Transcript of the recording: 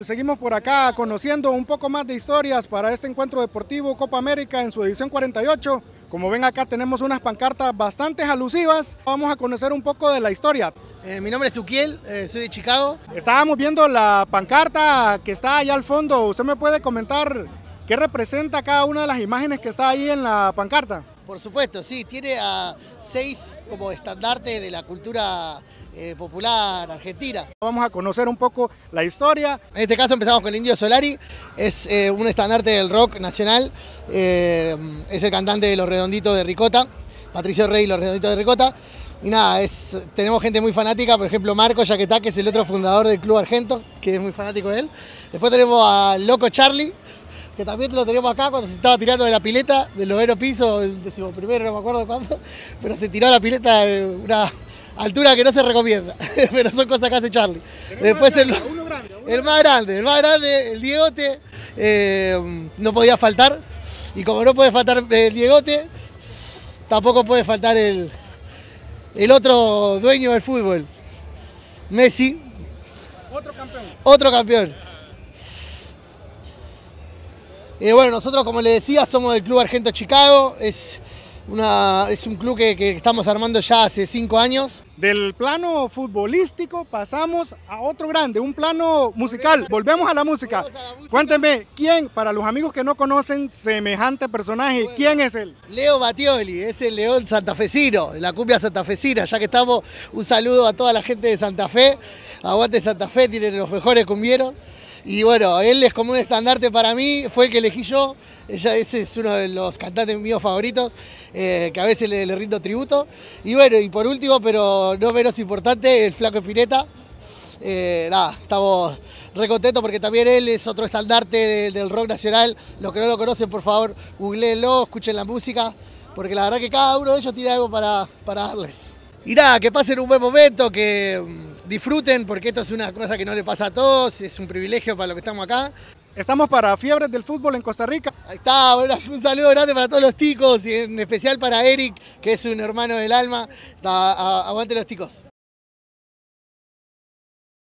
Seguimos por acá conociendo un poco más de historias para este encuentro deportivo Copa América en su edición 48. Como ven acá tenemos unas pancartas bastante alusivas. Vamos a conocer un poco de la historia. Eh, mi nombre es Tuquiel, eh, soy de Chicago. Estábamos viendo la pancarta que está allá al fondo. ¿Usted me puede comentar qué representa cada una de las imágenes que está ahí en la pancarta? Por supuesto, sí, tiene a seis como estandarte de la cultura eh, popular argentina. Vamos a conocer un poco la historia. En este caso empezamos con el Indio Solari, es eh, un estandarte del rock nacional, eh, es el cantante de Los Redonditos de Ricota, Patricio Rey Los Redonditos de Ricota. Y nada, es, tenemos gente muy fanática, por ejemplo Marco Yaquetá, que es el otro fundador del Club Argento, que es muy fanático de él. Después tenemos a Loco Charlie, que también lo tenemos acá cuando se estaba tirando de la pileta del noveno piso, el decimoprimero, no me acuerdo cuándo, pero se tiró la pileta de una, altura que no se recomienda, pero son cosas que hace Charlie. Después el, más grande, el más grande, el Diegote, eh, no podía faltar. Y como no puede faltar eh, el Diegote, tampoco puede faltar el, otro dueño del fútbol, Messi. Otro campeón. Otro campeón. Eh, bueno, nosotros como les decía somos del Club Argento Chicago, es es un club que, estamos armando ya hace cinco años. Del plano futbolístico pasamos a otro grande, un plano musical. Volvemos a la música. Cuéntenme, ¿quién, para los amigos que no conocen semejante personaje, quién es él? Leo Batioli, es el León santafesino, la cumbia santafesina, ya que estamos, un saludo a toda la gente de Santa Fe. Aguante Santa Fe, tiene los mejores cumbieros. Y bueno, él es como un estandarte para mí, fue el que elegí yo. Ella, ese es uno de los cantantes míos favoritos, eh, que a veces le, rindo tributo. Y bueno, y por último, pero no menos importante, el Flaco Espineta. Eh, nada, estamos contentos porque también él es otro estandarte del rock nacional. Los que no lo conocen, por favor, googleenlo, escuchen la música, porque la verdad que cada uno de ellos tiene algo para, para darles. Y nada, que pasen un buen momento, que mm, disfruten porque esto es una cosa que no le pasa a todos, es un privilegio para los que estamos acá. Estamos para Fiebres del Fútbol en Costa Rica. Ahí está, un saludo grande para todos los ticos y en especial para Eric, que es un hermano del alma. Aguante los ticos.